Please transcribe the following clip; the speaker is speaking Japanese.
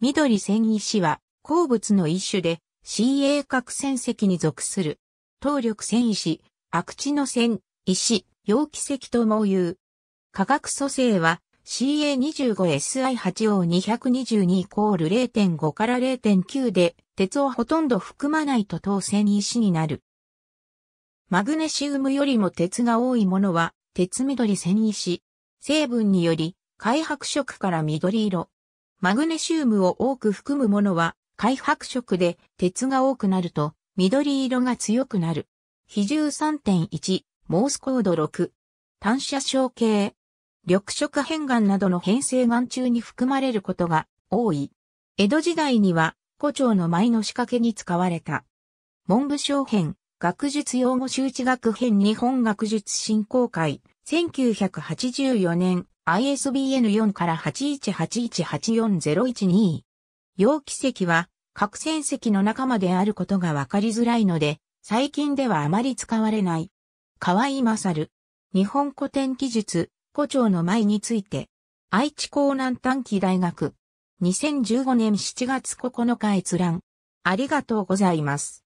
緑維石は鉱物の一種で CA 核線石に属する。動力線石、悪地の線、石、陽気石とも言う。化学組成は CA25SI8O222 イコール0.5から0.9で鉄をほとんど含まないと当維石になる。マグネシウムよりも鉄が多いものは鉄緑維石。成分により、開白色から緑色、マグネシウムを多く含むものは、灰白色で鉄が多くなると、緑色が強くなる。比重3.1、モースコード6。単射小系。緑色変岩などの変成岩中に含まれることが多い。江戸時代には、古町の舞の仕掛けに使われた。文部省編、学術用語周知学編日本学術振興会、1984年、ISBN4 から8181840122。陽気石は、核戦石の仲間であることがわかりづらいので、最近ではあまり使われない。河合勝る。日本古典技術、古蝶の舞について。愛知港南短期大学。2015年7月9日閲覧。ありがとうございます。